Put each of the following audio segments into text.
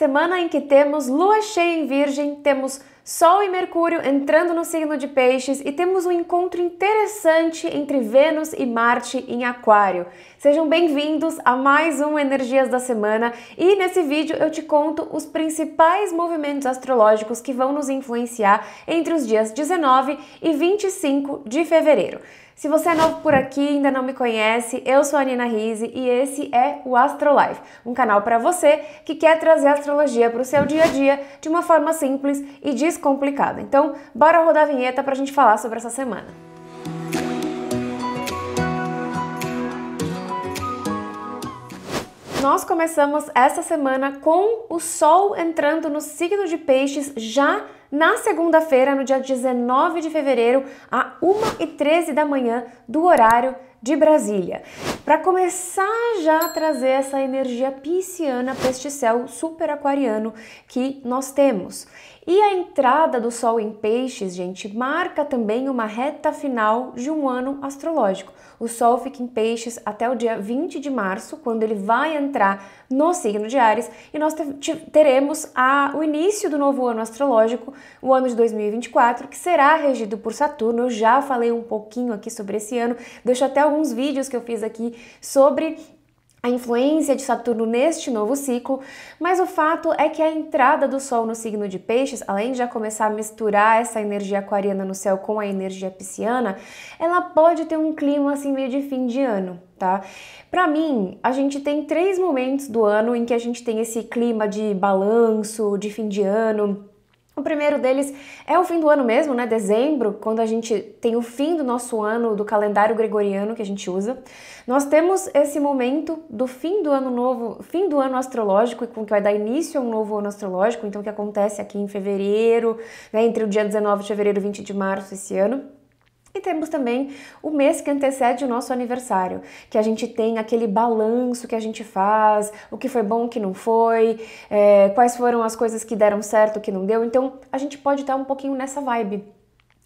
Semana em que temos lua cheia em Virgem, temos Sol e Mercúrio entrando no signo de Peixes e temos um encontro interessante entre Vênus e Marte em Aquário. Sejam bem-vindos a mais um Energias da Semana e nesse vídeo eu te conto os principais movimentos astrológicos que vão nos influenciar entre os dias 19 e 25 de fevereiro. Se você é novo por aqui e ainda não me conhece, eu sou a Nina Rize e esse é o Astrolife, um canal para você que quer trazer a astrologia para o seu dia a dia de uma forma simples e descomplicada. Então, bora rodar a vinheta para a gente falar sobre essa semana. Nós começamos essa semana com o Sol entrando no signo de Peixes já na segunda-feira, no dia 19 de fevereiro, a 1h13 da manhã do horário de Brasília. Para começar já a trazer essa energia pisciana para este céu super aquariano que nós temos. E a entrada do Sol em Peixes, gente, marca também uma reta final de um ano astrológico. O Sol fica em Peixes até o dia 20 de março, quando ele vai entrar no signo de Ares, e nós teremos a, o início do novo ano astrológico, o ano de 2024, que será regido por Saturno. Eu já falei um pouquinho aqui sobre esse ano, deixo até o alguns vídeos que eu fiz aqui sobre a influência de Saturno neste novo ciclo, mas o fato é que a entrada do Sol no signo de Peixes, além de já começar a misturar essa energia aquariana no céu com a energia pisciana, ela pode ter um clima assim meio de fim de ano tá? Para mim, a gente tem três momentos do ano em que a gente tem esse clima de balanço, de fim de ano, o primeiro deles é o fim do ano mesmo, né? Dezembro, quando a gente tem o fim do nosso ano, do calendário gregoriano que a gente usa. Nós temos esse momento do fim do ano novo, fim do ano astrológico, que vai dar início a um novo ano astrológico, então que acontece aqui em fevereiro, né? Entre o dia 19 de fevereiro e 20 de março esse ano. E temos também o mês que antecede o nosso aniversário, que a gente tem aquele balanço que a gente faz, o que foi bom, o que não foi, é, quais foram as coisas que deram certo, o que não deu. Então a gente pode estar um pouquinho nessa vibe.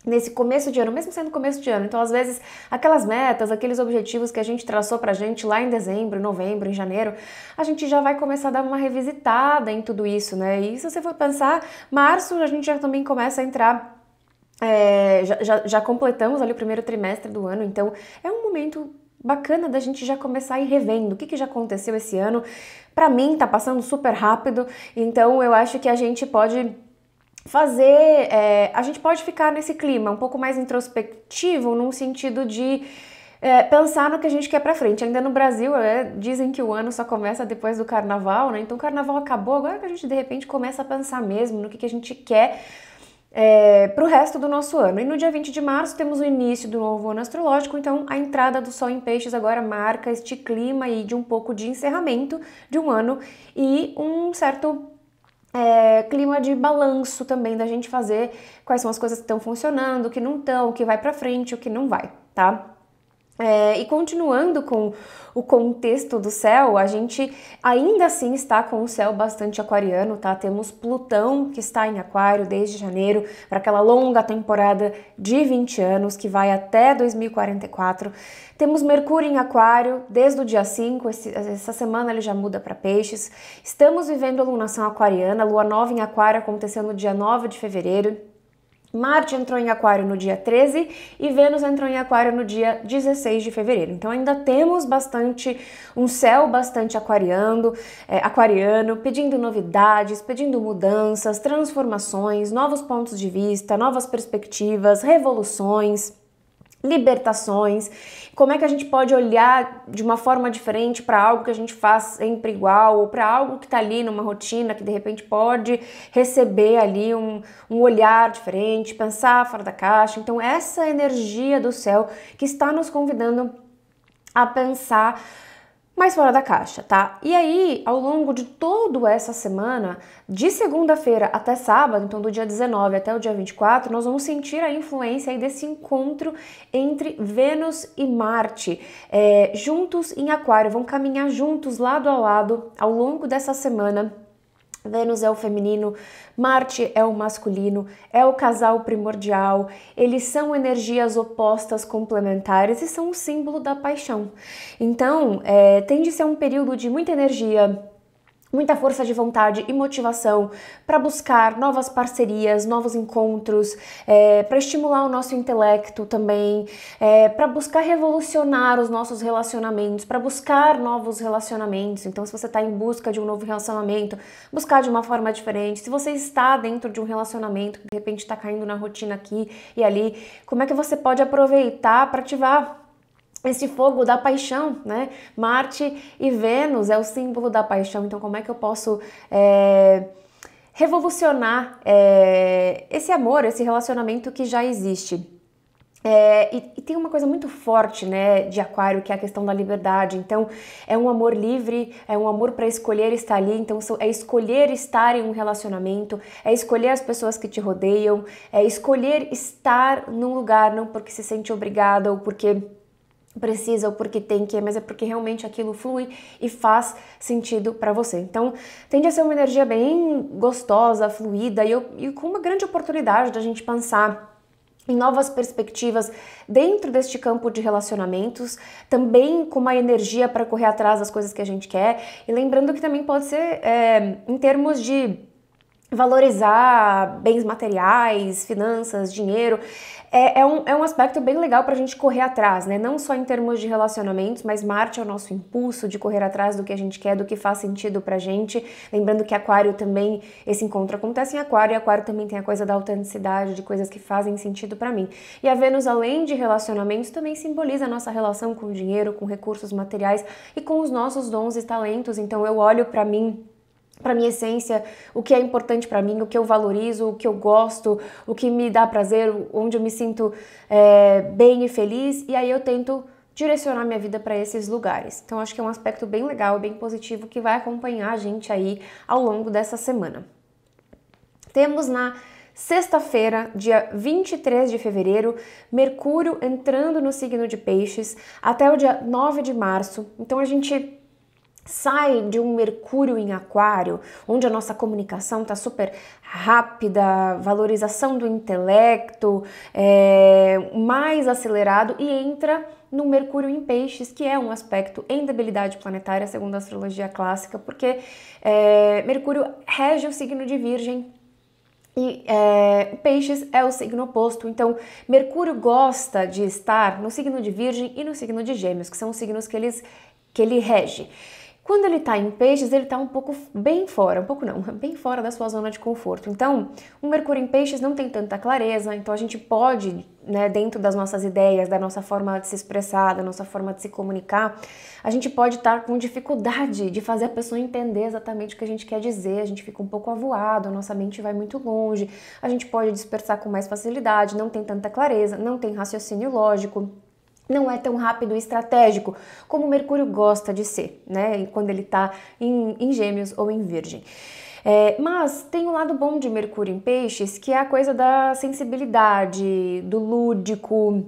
Nesse começo de ano, mesmo sendo começo de ano. Então, às vezes, aquelas metas, aqueles objetivos que a gente traçou pra gente lá em dezembro, novembro, em janeiro, a gente já vai começar a dar uma revisitada em tudo isso, né? E se você for pensar, março a gente já também começa a entrar é, já, já, já, completamos ali o primeiro trimestre do ano, então é um momento bacana da gente já começar a ir revendo o que, que já aconteceu esse ano. Para mim, tá passando super rápido, então eu acho que a gente pode fazer. É, a gente pode ficar nesse clima um pouco mais introspectivo, num sentido de. É, pensar no que a gente quer para frente. Ainda no Brasil, é, dizem que o ano só começa depois do carnaval, né? Então o carnaval acabou, agora que a gente de repente começa a pensar mesmo no que, que a gente quer é, para o resto do nosso ano. E no dia 20 de março temos o início do novo ano astrológico, então a entrada do Sol em Peixes agora marca este clima aí de um pouco de encerramento de um ano e um certo é, clima de balanço também da gente fazer quais são as coisas que estão funcionando, o que não estão, o que vai para frente, o que não vai, tá? É, e continuando com o contexto do céu, a gente ainda assim está com o céu bastante aquariano, tá? Temos Plutão que está em Aquário desde janeiro para aquela longa temporada de 20 anos que vai até 2044. Temos Mercúrio em Aquário desde o dia 5, esse, essa semana ele já muda para Peixes. Estamos vivendo a lunação aquariana, lua nova em Aquário acontecendo no dia 9 de fevereiro. Marte entrou em Aquário no dia 13 e Vênus entrou em Aquário no dia 16 de fevereiro. Então ainda temos bastante um céu bastante aquariando, é, aquariano, pedindo novidades, pedindo mudanças, transformações, novos pontos de vista, novas perspectivas, revoluções libertações, como é que a gente pode olhar de uma forma diferente para algo que a gente faz sempre igual, ou para algo que está ali numa rotina que de repente pode receber ali um, um olhar diferente, pensar fora da caixa. Então, essa energia do céu que está nos convidando a pensar mais fora da caixa, tá? E aí, ao longo de toda essa semana, de segunda-feira até sábado, então do dia 19 até o dia 24, nós vamos sentir a influência aí desse encontro entre Vênus e Marte, é, juntos em Aquário, vão caminhar juntos, lado a lado, ao longo dessa semana Vênus é o feminino, Marte é o masculino, é o casal primordial, eles são energias opostas complementares e são o símbolo da paixão. Então, é, tende a ser um período de muita energia muita força de vontade e motivação para buscar novas parcerias, novos encontros, é, para estimular o nosso intelecto também, é, para buscar revolucionar os nossos relacionamentos, para buscar novos relacionamentos. Então, se você está em busca de um novo relacionamento, buscar de uma forma diferente. Se você está dentro de um relacionamento que de repente está caindo na rotina aqui e ali, como é que você pode aproveitar para ativar esse fogo da paixão, né? Marte e Vênus é o símbolo da paixão, então como é que eu posso é, revolucionar é, esse amor, esse relacionamento que já existe? É, e, e, tem uma coisa muito forte, né, de Aquário, que é a questão da liberdade. Então, é um amor livre, é um amor para escolher estar ali. Então, é escolher estar em um relacionamento, é escolher as pessoas que te rodeiam, é escolher estar num lugar, não porque se sente obrigada ou porque precisa ou porque tem que, é, mas é porque realmente aquilo flui e faz sentido para você. Então, tende a ser uma energia bem gostosa, fluida e, e com uma grande oportunidade da gente pensar em novas perspectivas dentro deste campo de relacionamentos, também com uma energia para correr atrás das coisas que a gente quer. E lembrando que também pode ser é, em termos de valorizar bens materiais, finanças, dinheiro. É, é, um, é um aspecto bem legal para a gente correr atrás, né? Não só em termos de relacionamentos, mas Marte é o nosso impulso de correr atrás do que a gente quer, do que faz sentido para a gente. Lembrando que Aquário também, esse encontro acontece em Aquário, e Aquário também tem a coisa da autenticidade, de coisas que fazem sentido para mim. E a Vênus, além de relacionamentos, também simboliza a nossa relação com o dinheiro, com recursos materiais e com os nossos dons e talentos. Então eu olho para mim para minha essência, o que é importante para mim, o que eu valorizo, o que eu gosto, o que me dá prazer, onde eu me sinto é, bem e feliz, e aí eu tento direcionar minha vida para esses lugares. Então acho que é um aspecto bem legal, bem positivo que vai acompanhar a gente aí ao longo dessa semana. Temos na Sexta-feira, dia 23 de fevereiro, Mercúrio entrando no signo de Peixes até o dia 9 de março. Então a gente sai de um Mercúrio em Aquário, onde a nossa comunicação está super rápida, valorização do intelecto, é, mais acelerado e entra no Mercúrio em Peixes, que é um aspecto em debilidade planetária, segundo a astrologia clássica, porque é, Mercúrio rege o signo de Virgem, e é, peixes é o signo oposto, então Mercúrio gosta de estar no signo de Virgem e no signo de Gêmeos, que são os signos que, eles, que ele rege. Quando ele está em peixes, ele está um pouco bem fora, um pouco não, bem fora da sua zona de conforto. Então, o Mercúrio em peixes não tem tanta clareza, então a gente pode, né, dentro das nossas ideias, da nossa forma de se expressar, da nossa forma de se comunicar, a gente pode estar tá com dificuldade de fazer a pessoa entender exatamente o que a gente quer dizer, a gente fica um pouco avoado, a nossa mente vai muito longe, a gente pode dispersar com mais facilidade, não tem tanta clareza, não tem raciocínio lógico não é tão rápido e estratégico como Mercúrio gosta de ser, né? Quando ele está em, em Gêmeos ou em Virgem. É, mas tem um lado bom de Mercúrio em Peixes, que é a coisa da sensibilidade, do lúdico,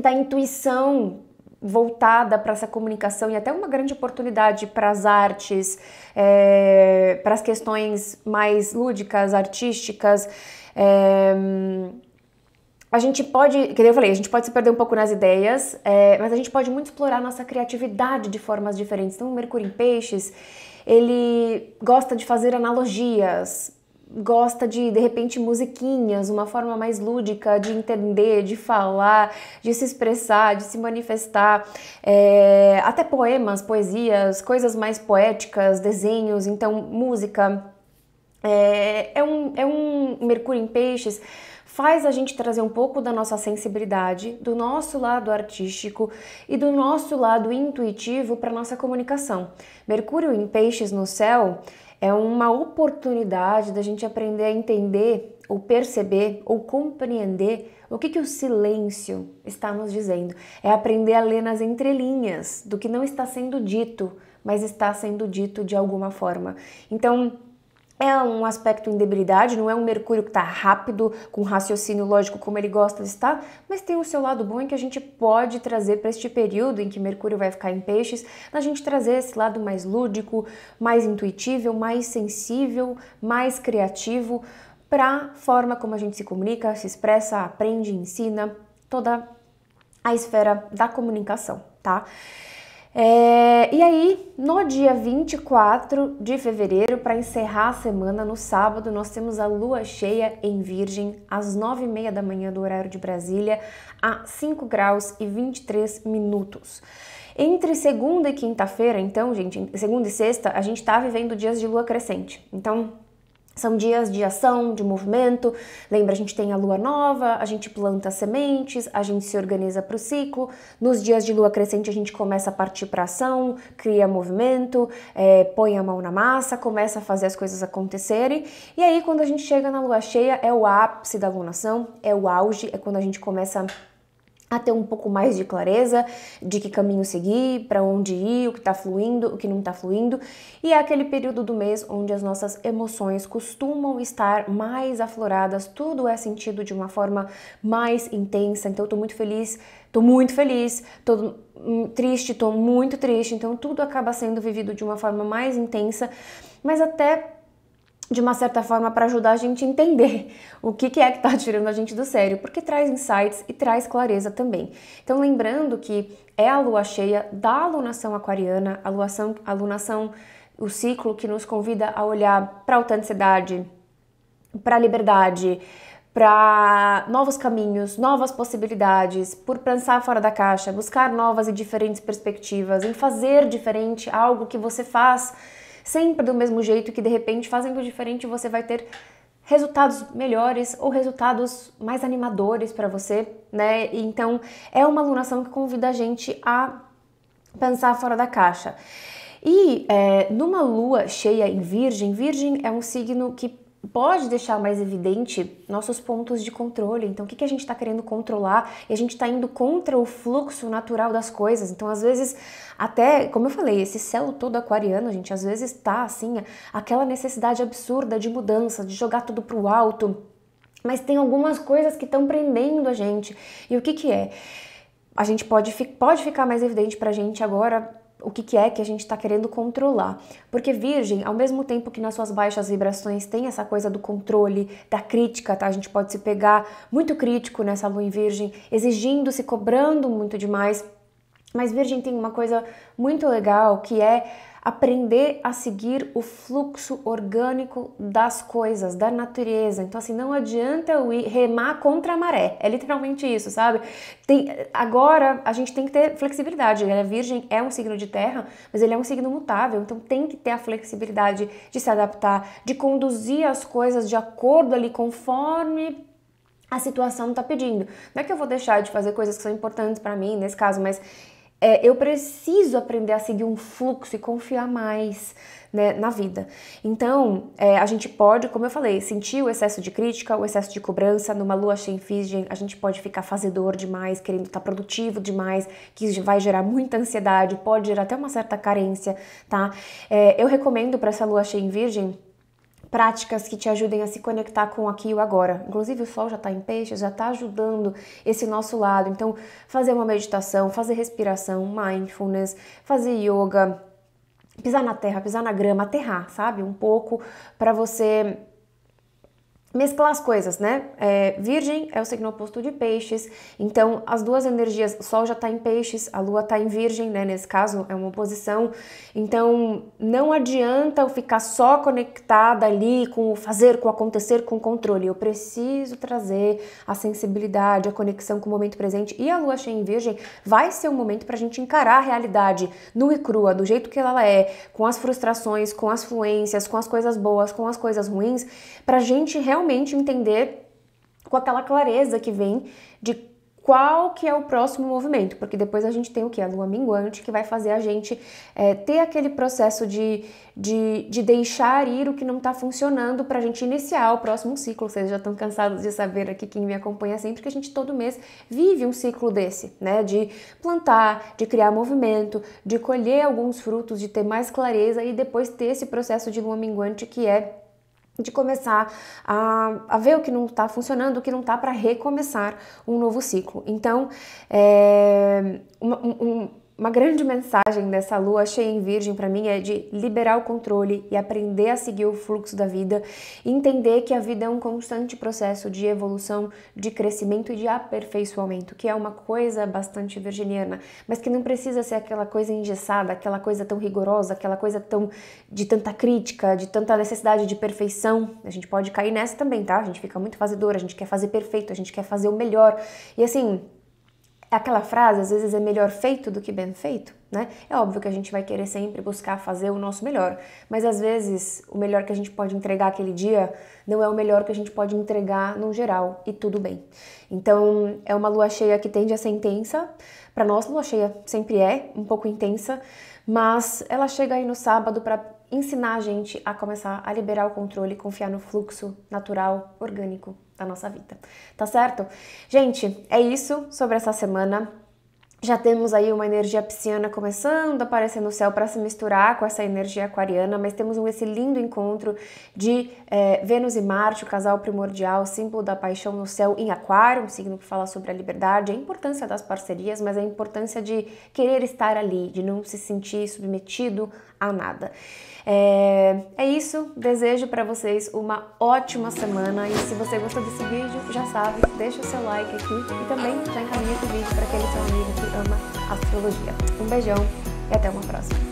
da intuição voltada para essa comunicação e até uma grande oportunidade para as artes, é, para as questões mais lúdicas, artísticas. É, a gente pode, que eu falei, a gente pode se perder um pouco nas ideias, é, mas a gente pode muito explorar nossa criatividade de formas diferentes. Então, o Mercúrio em Peixes, ele gosta de fazer analogias, gosta de, de repente, musiquinhas, uma forma mais lúdica de entender, de falar, de se expressar, de se manifestar, é, até poemas, poesias, coisas mais poéticas, desenhos, então música. É, é, um, é um Mercúrio em Peixes faz a gente trazer um pouco da nossa sensibilidade, do nosso lado artístico e do nosso lado intuitivo para nossa comunicação. Mercúrio em Peixes no céu é uma oportunidade da gente aprender a entender ou perceber ou compreender o que, que o silêncio está nos dizendo. É aprender a ler nas entrelinhas do que não está sendo dito, mas está sendo dito de alguma forma. Então, é um aspecto em debilidade, não é um Mercúrio que está rápido, com raciocínio lógico como ele gosta de estar, mas tem o seu lado bom em que a gente pode trazer para este período em que Mercúrio vai ficar em peixes, a gente trazer esse lado mais lúdico, mais intuitivo, mais sensível, mais criativo para a forma como a gente se comunica, se expressa, aprende, ensina, toda a esfera da comunicação, tá? É, e aí, no dia 24 de fevereiro, para encerrar a semana, no sábado, nós temos a lua cheia em Virgem, às 9h30 da manhã do horário de Brasília, a 5 graus e 23 minutos. Entre segunda e quinta-feira, então, gente, segunda e sexta, a gente está vivendo dias de lua crescente. Então, são dias de ação, de movimento. Lembra, a gente tem a lua nova, a gente planta sementes, a gente se organiza para o ciclo. Nos dias de lua crescente, a gente começa a partir para ação, cria movimento, é, põe a mão na massa, começa a fazer as coisas acontecerem. E aí, quando a gente chega na lua cheia, é o ápice da alunação, é o auge, é quando a gente começa a ter um pouco mais de clareza de que caminho seguir, para onde ir, o que está fluindo, o que não está fluindo, e é aquele período do mês onde as nossas emoções costumam estar mais afloradas, tudo é sentido de uma forma mais intensa. Então, eu estou muito feliz, estou muito feliz, estou hum, triste, estou muito triste. Então, tudo acaba sendo vivido de uma forma mais intensa, mas até de uma certa forma para ajudar a gente a entender o que, que é que está tirando a gente do sério, porque traz insights e traz clareza também. Então, lembrando que é a lua cheia da alunação aquariana, alunação, alunação o ciclo que nos convida a olhar para a autenticidade, para a liberdade, para novos caminhos, novas possibilidades, por pensar fora da caixa, buscar novas e diferentes perspectivas, em fazer diferente algo que você faz sempre do mesmo jeito, que de repente fazendo diferente você vai ter resultados melhores ou resultados mais animadores para você, né? Então é uma alunação que convida a gente a pensar fora da caixa. E é, numa lua cheia em Virgem, Virgem é um signo que pode deixar mais evidente nossos pontos de controle. Então, o que, que a gente está querendo controlar e a gente está indo contra o fluxo natural das coisas. Então, às vezes, até, como eu falei, esse céu todo aquariano, a gente às vezes está assim, aquela necessidade absurda de mudança, de jogar tudo para o alto. Mas tem algumas coisas que estão prendendo a gente. E o que, que é? A gente pode, pode ficar mais evidente para a gente agora o que, que é que a gente está querendo controlar. Porque Virgem, ao mesmo tempo que nas suas baixas vibrações tem essa coisa do controle, da crítica, tá? A gente pode se pegar muito crítico nessa lua em Virgem, exigindo, se cobrando muito demais. Mas Virgem tem uma coisa muito legal que é aprender a seguir o fluxo orgânico das coisas, da natureza. Então, assim, não adianta eu ir remar contra a maré. É literalmente isso, sabe? Tem, agora a gente tem que ter flexibilidade. A é Virgem é um signo de terra, mas ele é um signo mutável. Então, tem que ter a flexibilidade de se adaptar, de conduzir as coisas de acordo ali, conforme a situação está pedindo. Não é que eu vou deixar de fazer coisas que são importantes para mim nesse caso, mas é, eu preciso aprender a seguir um fluxo e confiar mais né, na vida. Então, é, a gente pode, como eu falei, sentir o excesso de crítica, o excesso de cobrança. Numa lua cheia em virgem, a gente pode ficar fazedor demais, querendo estar tá produtivo demais, que vai gerar muita ansiedade, pode gerar até uma certa carência, tá? É, eu recomendo para essa lua cheia em virgem práticas que te ajudem a se conectar com aqui e o agora. Inclusive, o sol já está em peixes, já está ajudando esse nosso lado. Então, fazer uma meditação, fazer respiração, mindfulness, fazer yoga, pisar na terra, pisar na grama, aterrar, sabe? Um pouco para você mesclar as coisas, né? É, virgem é o signo oposto de peixes, então as duas energias, o Sol já está em peixes, a Lua está em virgem, né? Nesse caso é uma oposição, então não adianta eu ficar só conectada ali com o fazer, com o acontecer, com o controle. Eu preciso trazer a sensibilidade, a conexão com o momento presente e a Lua cheia em virgem vai ser um momento para a gente encarar a realidade nua e crua, do jeito que ela é, com as frustrações, com as fluências, com as coisas boas, com as coisas ruins, para a gente realmente realmente entender com aquela clareza que vem de qual que é o próximo movimento, porque depois a gente tem o que? A lua minguante, que vai fazer a gente é, ter aquele processo de, de, de, deixar ir o que não está funcionando para a gente iniciar o próximo ciclo. Vocês já estão cansados de saber aqui, quem me acompanha sempre, que a gente todo mês vive um ciclo desse, né? De plantar, de criar movimento, de colher alguns frutos, de ter mais clareza e depois ter esse processo de lua minguante que é de começar a, a, ver o que não está funcionando, o que não está para recomeçar um novo ciclo. Então, é, uma, um, uma grande mensagem dessa lua cheia em virgem para mim é de liberar o controle e aprender a seguir o fluxo da vida, entender que a vida é um constante processo de evolução, de crescimento e de aperfeiçoamento, que é uma coisa bastante virginiana, mas que não precisa ser aquela coisa engessada, aquela coisa tão rigorosa, aquela coisa tão de tanta crítica, de tanta necessidade de perfeição. A gente pode cair nessa também, tá? A gente fica muito fazedor, a gente quer fazer perfeito, a gente quer fazer o melhor. E assim, aquela frase às vezes é melhor feito do que bem feito, né? É óbvio que a gente vai querer sempre buscar fazer o nosso melhor, mas às vezes o melhor que a gente pode entregar aquele dia não é o melhor que a gente pode entregar no geral e tudo bem. Então, é uma lua cheia que tende a ser intensa. Para nós, lua cheia sempre é um pouco intensa, mas ela chega aí no sábado para ensinar a gente a começar a liberar o controle e confiar no fluxo natural, orgânico da nossa vida. Tá certo? Gente, é isso sobre essa semana. Já temos aí uma energia pisciana começando a aparecer no céu para se misturar com essa energia aquariana, mas temos esse lindo encontro de é, Vênus e Marte, o casal primordial, símbolo da paixão no céu em Aquário, um signo que fala sobre a liberdade, a importância das parcerias, mas a importância de querer estar ali, de não se sentir submetido a nada. É, é isso, desejo para vocês uma ótima semana e se você gostou desse vídeo, já sabe, deixa o seu like aqui e também já encaminha esse vídeo para aquele seu amigo que ama astrologia. Um beijão e até uma próxima.